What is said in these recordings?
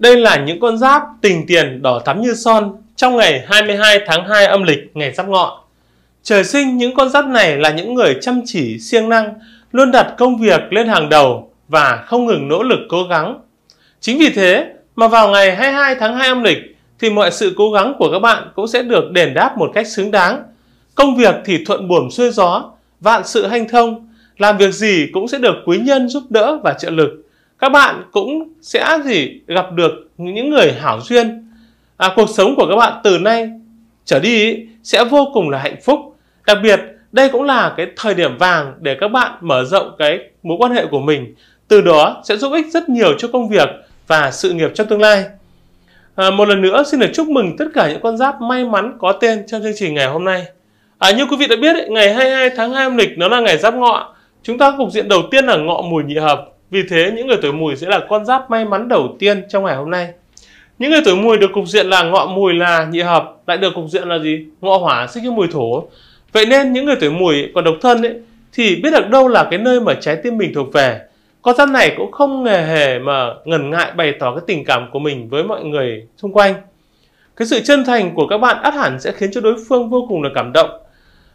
Đây là những con giáp tình tiền đỏ thắm như son trong ngày 22 tháng 2 âm lịch ngày Giáp Ngọ. Trời sinh những con giáp này là những người chăm chỉ, siêng năng, luôn đặt công việc lên hàng đầu và không ngừng nỗ lực cố gắng. Chính vì thế mà vào ngày 22 tháng 2 âm lịch thì mọi sự cố gắng của các bạn cũng sẽ được đền đáp một cách xứng đáng. Công việc thì thuận buồm xuôi gió, vạn sự hanh thông, làm việc gì cũng sẽ được quý nhân giúp đỡ và trợ lực các bạn cũng sẽ gì gặp được những người hảo duyên à, cuộc sống của các bạn từ nay trở đi ý, sẽ vô cùng là hạnh phúc đặc biệt đây cũng là cái thời điểm vàng để các bạn mở rộng cái mối quan hệ của mình từ đó sẽ giúp ích rất nhiều cho công việc và sự nghiệp trong tương lai à, một lần nữa xin được chúc mừng tất cả những con giáp may mắn có tên trong chương trình ngày hôm nay à, như quý vị đã biết ý, ngày 22 tháng 2 âm lịch nó là ngày giáp ngọ chúng ta cục diện đầu tiên là ngọ mùi nhị hợp vì thế, những người tuổi mùi sẽ là con giáp may mắn đầu tiên trong ngày hôm nay. Những người tuổi mùi được cục diện là ngọ mùi là nhị hợp, lại được cục diện là gì? Ngọ hỏa xích với mùi thổ. Vậy nên những người tuổi mùi còn độc thân ấy, thì biết được đâu là cái nơi mà trái tim mình thuộc về. Con giáp này cũng không hề hề mà ngần ngại bày tỏ cái tình cảm của mình với mọi người xung quanh. Cái sự chân thành của các bạn ắt hẳn sẽ khiến cho đối phương vô cùng là cảm động.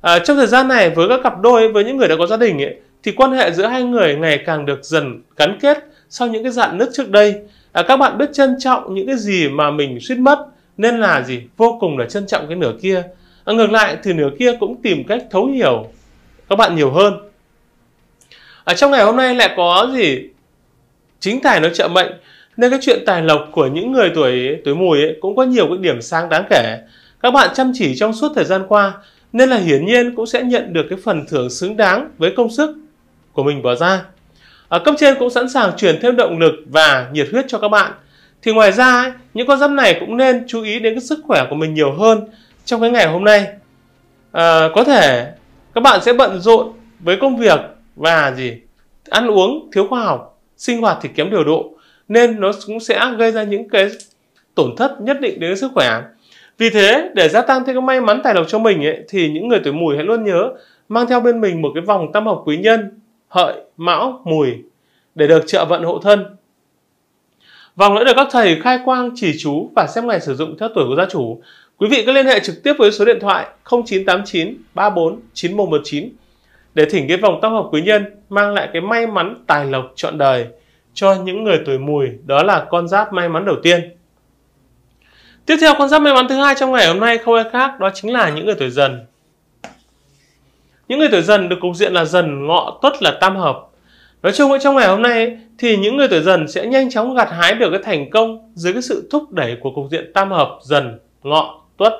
À, trong thời gian này với các cặp đôi với những người đã có gia đình ấy, thì quan hệ giữa hai người ngày càng được dần gắn kết sau những cái dạn nứt trước đây à, các bạn biết trân trọng những cái gì mà mình suýt mất nên là gì vô cùng là trân trọng cái nửa kia à, ngược lại thì nửa kia cũng tìm cách thấu hiểu các bạn nhiều hơn à, trong ngày hôm nay lại có gì chính tài nó trợ mệnh nên cái chuyện tài lộc của những người tuổi tuổi mùi ấy cũng có nhiều cái điểm sáng đáng kể các bạn chăm chỉ trong suốt thời gian qua nên là hiển nhiên cũng sẽ nhận được cái phần thưởng xứng đáng với công sức của mình bỏ ra. ở cấp trên cũng sẵn sàng chuyển thêm động lực và nhiệt huyết cho các bạn. Thì ngoài ra, những con giáp này cũng nên chú ý đến cái sức khỏe của mình nhiều hơn trong cái ngày hôm nay. À, có thể các bạn sẽ bận rộn với công việc và gì ăn uống thiếu khoa học, sinh hoạt thì kém điều độ nên nó cũng sẽ gây ra những cái tổn thất nhất định đến sức khỏe. Vì thế, để gia tăng thêm cái may mắn tài lộc cho mình ấy, thì những người tuổi mùi hãy luôn nhớ mang theo bên mình một cái vòng tam hợp quý nhân hợi, mão, mùi để được trợ vận hộ thân. Vòng lưỡi được các thầy khai quang chỉ chú và xem ngày sử dụng theo tuổi của gia chủ. Quý vị cứ liên hệ trực tiếp với số điện thoại 0989 34 9119 để thỉnh cái vòng tác hợp quý nhân mang lại cái may mắn tài lộc trọn đời cho những người tuổi mùi đó là con giáp may mắn đầu tiên tiếp theo con giáp may mắn thứ hai trong ngày hôm nay không ai khác đó chính là những người tuổi dần những người tuổi dần được cục diện là dần ngọ tuất là tam hợp nói chung ở trong ngày hôm nay thì những người tuổi dần sẽ nhanh chóng gặt hái được cái thành công dưới cái sự thúc đẩy của cục diện tam hợp dần ngọ tuất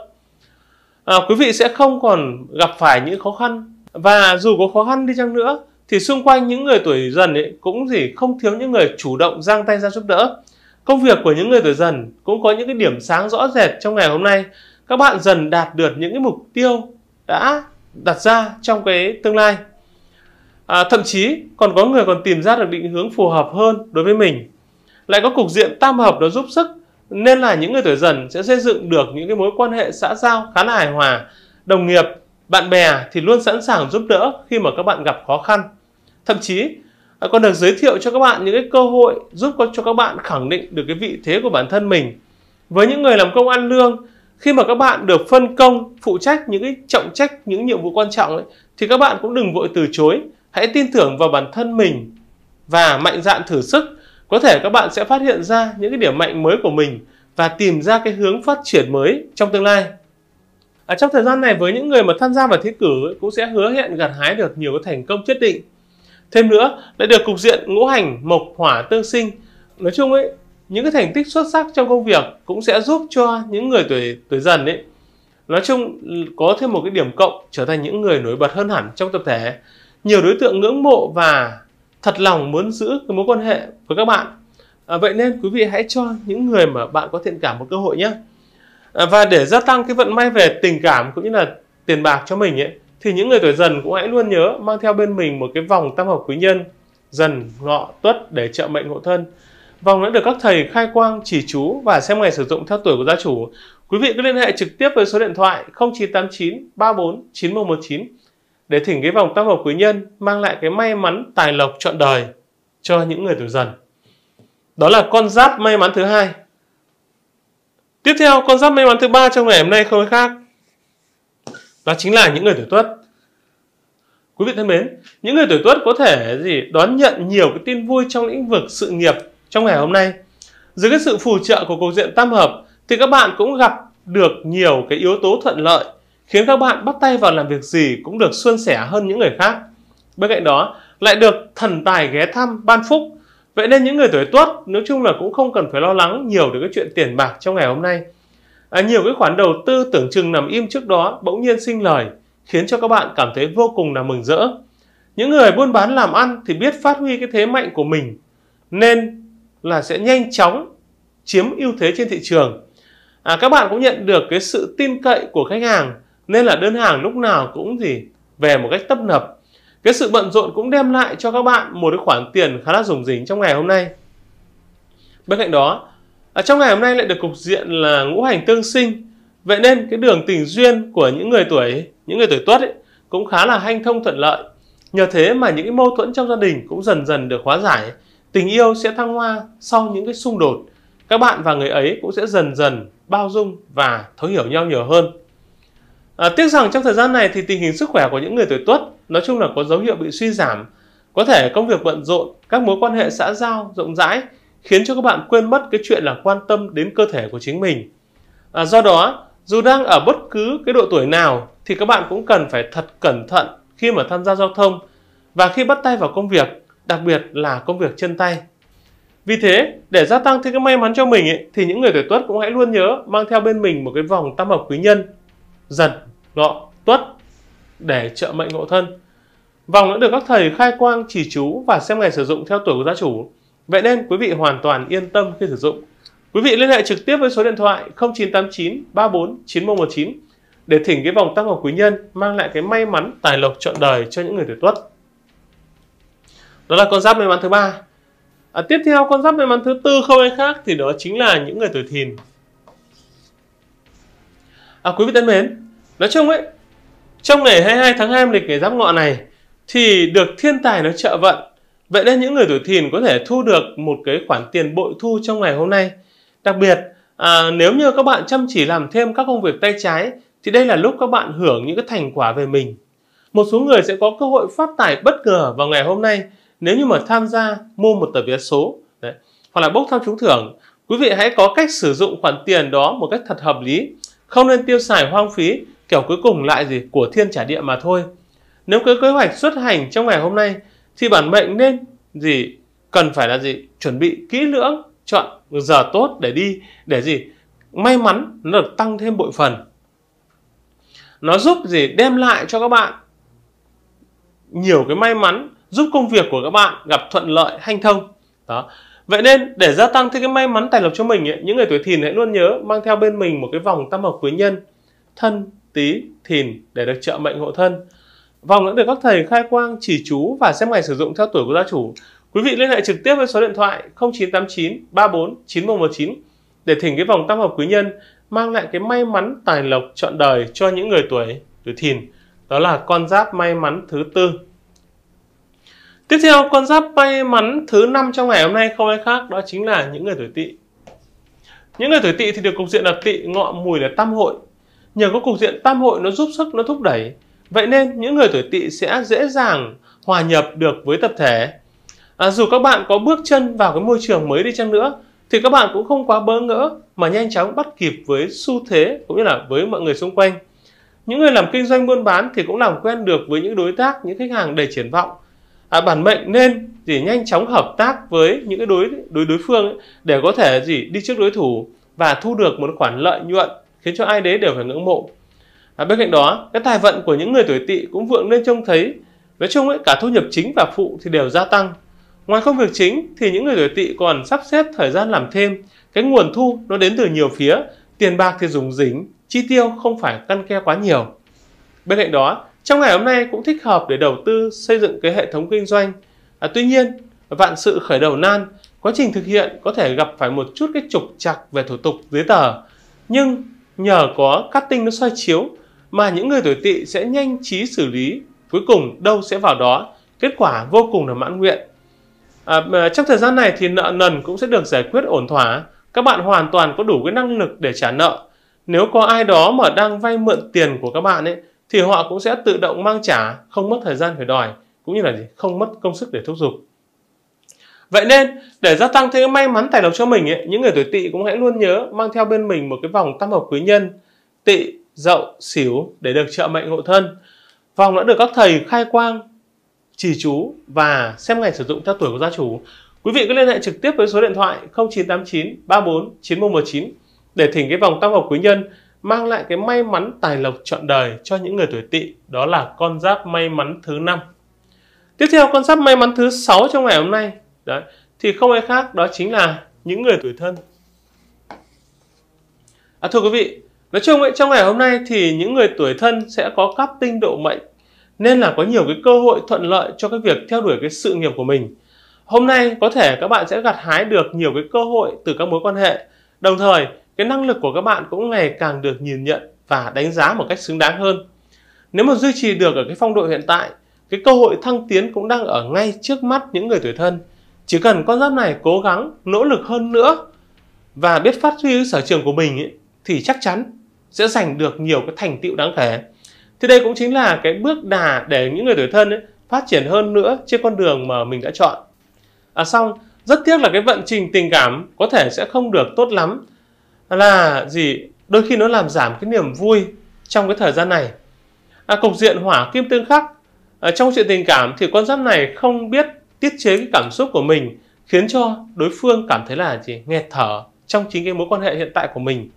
à, quý vị sẽ không còn gặp phải những khó khăn và dù có khó khăn đi chăng nữa thì xung quanh những người tuổi dần ấy cũng gì không thiếu những người chủ động giang tay ra giúp đỡ công việc của những người tuổi dần cũng có những cái điểm sáng rõ rệt trong ngày hôm nay các bạn dần đạt được những cái mục tiêu đã đặt ra trong cái tương lai à, thậm chí còn có người còn tìm ra được định hướng phù hợp hơn đối với mình lại có cục diện tam hợp đó giúp sức nên là những người tuổi dần sẽ xây dựng được những cái mối quan hệ xã giao khá là hài hòa đồng nghiệp bạn bè thì luôn sẵn sàng giúp đỡ khi mà các bạn gặp khó khăn thậm chí à, còn được giới thiệu cho các bạn những cái cơ hội giúp cho các bạn khẳng định được cái vị thế của bản thân mình với những người làm công ăn lương khi mà các bạn được phân công phụ trách những cái trọng trách những nhiệm vụ quan trọng ấy, thì các bạn cũng đừng vội từ chối hãy tin tưởng vào bản thân mình và mạnh dạn thử sức có thể các bạn sẽ phát hiện ra những cái điểm mạnh mới của mình và tìm ra cái hướng phát triển mới trong tương lai ở trong thời gian này với những người mà tham gia vào thi cử ấy, cũng sẽ hứa hẹn gặt hái được nhiều cái thành công nhất định thêm nữa lại được cục diện ngũ hành mộc hỏa tương sinh nói chung ấy những cái thành tích xuất sắc trong công việc cũng sẽ giúp cho những người tuổi tuổi dần ấy nói chung có thêm một cái điểm cộng trở thành những người nổi bật hơn hẳn trong tập thể nhiều đối tượng ngưỡng mộ và thật lòng muốn giữ cái mối quan hệ với các bạn à, vậy nên quý vị hãy cho những người mà bạn có thiện cảm một cơ hội nhé à, và để gia tăng cái vận may về tình cảm cũng như là tiền bạc cho mình ấy thì những người tuổi dần cũng hãy luôn nhớ mang theo bên mình một cái vòng tam hợp quý nhân dần ngọ tuất để trợ mệnh hộ thân Vòng đã được các thầy khai quang chỉ chú và xem ngày sử dụng theo tuổi của gia chủ. Quý vị cứ liên hệ trực tiếp với số điện thoại 0989 34 9119 để thỉnh cái vòng tam hợp quý nhân mang lại cái may mắn tài lộc trọn đời cho những người tuổi dần. Đó là con giáp may mắn thứ hai. Tiếp theo, con giáp may mắn thứ ba trong ngày hôm nay không khác. Đó chính là những người tuổi tuất. Quý vị thân mến, những người tuổi tuất có thể gì đón nhận nhiều cái tin vui trong lĩnh vực sự nghiệp trong ngày hôm nay. Dưới cái sự phù trợ của cục diện tam hợp thì các bạn cũng gặp được nhiều cái yếu tố thuận lợi khiến các bạn bắt tay vào làm việc gì cũng được suôn sẻ hơn những người khác. Bên cạnh đó, lại được thần tài ghé thăm ban phúc. Vậy nên những người tuổi tuất, nói chung là cũng không cần phải lo lắng nhiều đến cái chuyện tiền bạc trong ngày hôm nay. À, nhiều cái khoản đầu tư tưởng chừng nằm im trước đó bỗng nhiên sinh lời, khiến cho các bạn cảm thấy vô cùng là mừng rỡ. Những người buôn bán làm ăn thì biết phát huy cái thế mạnh của mình, nên là sẽ nhanh chóng chiếm ưu thế trên thị trường à, các bạn cũng nhận được cái sự tin cậy của khách hàng nên là đơn hàng lúc nào cũng gì về một cách tấp nập cái sự bận rộn cũng đem lại cho các bạn một cái khoản tiền khá là rủng rỉnh trong ngày hôm nay bên cạnh đó à, trong ngày hôm nay lại được cục diện là ngũ hành tương sinh vậy nên cái đường tình duyên của những người tuổi những người tuổi tuất cũng khá là hanh thông thuận lợi nhờ thế mà những cái mâu thuẫn trong gia đình cũng dần dần được hóa giải tình yêu sẽ thăng hoa sau những cái xung đột các bạn và người ấy cũng sẽ dần dần bao dung và thấu hiểu nhau nhiều hơn à, tiếc rằng trong thời gian này thì tình hình sức khỏe của những người tuổi tuất nói chung là có dấu hiệu bị suy giảm có thể công việc bận rộn các mối quan hệ xã giao rộng rãi khiến cho các bạn quên mất cái chuyện là quan tâm đến cơ thể của chính mình à, do đó dù đang ở bất cứ cái độ tuổi nào thì các bạn cũng cần phải thật cẩn thận khi mà tham gia giao thông và khi bắt tay vào công việc đặc biệt là công việc chân tay. Vì thế, để gia tăng thêm cái may mắn cho mình ấy, thì những người tuổi tuất cũng hãy luôn nhớ mang theo bên mình một cái vòng tam hợp quý nhân dần, ngọ, tuất để trợ mệnh ngộ thân. Vòng đã được các thầy khai quang chỉ chú và xem ngày sử dụng theo tuổi của gia chủ. Vậy nên quý vị hoàn toàn yên tâm khi sử dụng. Quý vị liên hệ trực tiếp với số điện thoại 0989 34 9119 để thỉnh cái vòng tam hợp quý nhân mang lại cái may mắn tài lộc trọn đời cho những người tuổi tuất đó là con giáp may mắn thứ ba à, tiếp theo con giáp may mắn thứ tư không ai khác thì đó chính là những người tuổi thìn à, quý vị thân mến nói chung ấy trong ngày 22 tháng 2 lịch ngày giáp ngọ này thì được thiên tài nó trợ vận vậy nên những người tuổi thìn có thể thu được một cái khoản tiền bội thu trong ngày hôm nay đặc biệt à, nếu như các bạn chăm chỉ làm thêm các công việc tay trái thì đây là lúc các bạn hưởng những cái thành quả về mình một số người sẽ có cơ hội phát tài bất ngờ vào ngày hôm nay nếu như mà tham gia mua một tờ vé số đấy, hoặc là bốc thăm trúng thưởng quý vị hãy có cách sử dụng khoản tiền đó một cách thật hợp lý không nên tiêu xài hoang phí kiểu cuối cùng lại gì của thiên trả địa mà thôi nếu cái kế hoạch xuất hành trong ngày hôm nay thì bản mệnh nên gì cần phải là gì chuẩn bị kỹ lưỡng chọn giờ tốt để đi để gì may mắn nó được tăng thêm bội phần nó giúp gì đem lại cho các bạn nhiều cái may mắn giúp công việc của các bạn gặp thuận lợi hanh thông đó vậy nên để gia tăng thêm cái may mắn tài lộc cho mình ấy, những người tuổi thìn hãy luôn nhớ mang theo bên mình một cái vòng tam hợp quý nhân thân tý thìn để được trợ mệnh hộ thân vòng đã được các thầy khai quang chỉ chú và xem ngày sử dụng theo tuổi của gia chủ quý vị liên hệ trực tiếp với số điện thoại 0989 34 9119 để thỉnh cái vòng tam hợp quý nhân mang lại cái may mắn tài lộc trọn đời cho những người tuổi tuổi thìn đó là con giáp may mắn thứ tư Tiếp theo, con giáp may mắn thứ năm trong ngày hôm nay không ai khác đó chính là những người tuổi tỵ. Những người tuổi tỵ thì được cục diện là tỵ ngọ mùi là tam hội. Nhờ có cục diện tam hội nó giúp sức, nó thúc đẩy. Vậy nên những người tuổi tỵ sẽ dễ dàng hòa nhập được với tập thể. À, dù các bạn có bước chân vào cái môi trường mới đi chăng nữa thì các bạn cũng không quá bỡ ngỡ mà nhanh chóng bắt kịp với xu thế cũng như là với mọi người xung quanh. Những người làm kinh doanh buôn bán thì cũng làm quen được với những đối tác, những khách hàng đầy triển vọng à, bản mệnh nên gì nhanh chóng hợp tác với những cái đối đối đối phương ấy, để có thể gì đi trước đối thủ và thu được một khoản lợi nhuận khiến cho ai đấy đều phải ngưỡng mộ à, bên cạnh đó cái tài vận của những người tuổi tỵ cũng vượng lên trông thấy nói chung ấy cả thu nhập chính và phụ thì đều gia tăng ngoài công việc chính thì những người tuổi tỵ còn sắp xếp thời gian làm thêm cái nguồn thu nó đến từ nhiều phía tiền bạc thì dùng dính chi tiêu không phải căn ke quá nhiều bên cạnh đó trong ngày hôm nay cũng thích hợp để đầu tư xây dựng cái hệ thống kinh doanh. À, tuy nhiên, vạn sự khởi đầu nan, quá trình thực hiện có thể gặp phải một chút cái trục trặc về thủ tục giấy tờ. Nhưng nhờ có cắt tinh nó soi chiếu mà những người tuổi tỵ sẽ nhanh trí xử lý, cuối cùng đâu sẽ vào đó, kết quả vô cùng là mãn nguyện. À, trong thời gian này thì nợ nần cũng sẽ được giải quyết ổn thỏa, các bạn hoàn toàn có đủ cái năng lực để trả nợ. Nếu có ai đó mà đang vay mượn tiền của các bạn ấy thì họ cũng sẽ tự động mang trả, không mất thời gian phải đòi, cũng như là gì? không mất công sức để thúc giục. Vậy nên, để gia tăng thêm may mắn tài lộc cho mình, ấy, những người tuổi tỵ cũng hãy luôn nhớ mang theo bên mình một cái vòng tam hợp quý nhân, tỵ, dậu, xỉu để được trợ mệnh hộ thân. Vòng đã được các thầy khai quang, chỉ chú và xem ngày sử dụng theo tuổi của gia chủ. Quý vị cứ liên hệ trực tiếp với số điện thoại 0989 34 9119 để thỉnh cái vòng tam hợp quý nhân mang lại cái may mắn tài lộc trọn đời cho những người tuổi tỵ đó là con giáp may mắn thứ năm tiếp theo con giáp may mắn thứ sáu trong ngày hôm nay đấy, thì không ai khác đó chính là những người tuổi thân à, thưa quý vị nói chung ấy, trong ngày hôm nay thì những người tuổi thân sẽ có các tinh độ mệnh nên là có nhiều cái cơ hội thuận lợi cho cái việc theo đuổi cái sự nghiệp của mình hôm nay có thể các bạn sẽ gặt hái được nhiều cái cơ hội từ các mối quan hệ đồng thời cái năng lực của các bạn cũng ngày càng được nhìn nhận và đánh giá một cách xứng đáng hơn. Nếu mà duy trì được ở cái phong độ hiện tại, cái cơ hội thăng tiến cũng đang ở ngay trước mắt những người tuổi thân. Chỉ cần con giáp này cố gắng, nỗ lực hơn nữa và biết phát huy sở trường của mình ấy, thì chắc chắn sẽ giành được nhiều cái thành tựu đáng kể. Thì đây cũng chính là cái bước đà để những người tuổi thân ấy, phát triển hơn nữa trên con đường mà mình đã chọn. À xong, rất tiếc là cái vận trình tình cảm có thể sẽ không được tốt lắm là gì đôi khi nó làm giảm cái niềm vui trong cái thời gian này à, cục diện hỏa kim tương khắc à, trong chuyện tình cảm thì con giáp này không biết tiết chế cái cảm xúc của mình khiến cho đối phương cảm thấy là gì nghẹt thở trong chính cái mối quan hệ hiện tại của mình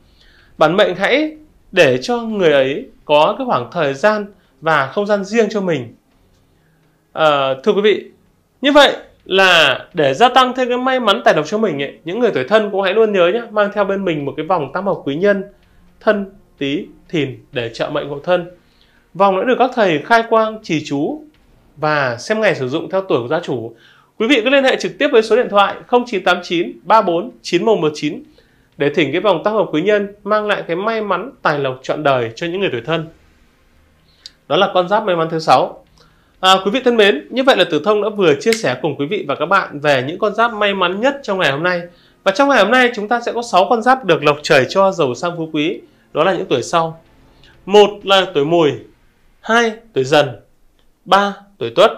bản mệnh hãy để cho người ấy có cái khoảng thời gian và không gian riêng cho mình à, thưa quý vị như vậy là để gia tăng thêm cái may mắn tài lộc cho mình ấy, những người tuổi thân cũng hãy luôn nhớ nhé mang theo bên mình một cái vòng tam hợp quý nhân thân tý thìn để trợ mệnh hộ thân vòng đã được các thầy khai quang trì chú và xem ngày sử dụng theo tuổi của gia chủ quý vị cứ liên hệ trực tiếp với số điện thoại 0989 34 9119 để thỉnh cái vòng tam hợp quý nhân mang lại cái may mắn tài lộc trọn đời cho những người tuổi thân đó là con giáp may mắn thứ sáu À, quý vị thân mến, như vậy là Tử Thông đã vừa chia sẻ cùng quý vị và các bạn về những con giáp may mắn nhất trong ngày hôm nay. Và trong ngày hôm nay chúng ta sẽ có 6 con giáp được lộc trời cho giàu sang phú quý. Đó là những tuổi sau. một là tuổi mùi, hai tuổi dần, ba tuổi tuất,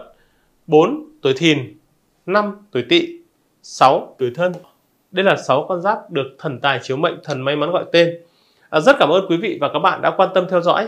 bốn tuổi thìn, năm tuổi tỵ, sáu tuổi thân. Đây là 6 con giáp được thần tài chiếu mệnh, thần may mắn gọi tên. À, rất cảm ơn quý vị và các bạn đã quan tâm theo dõi.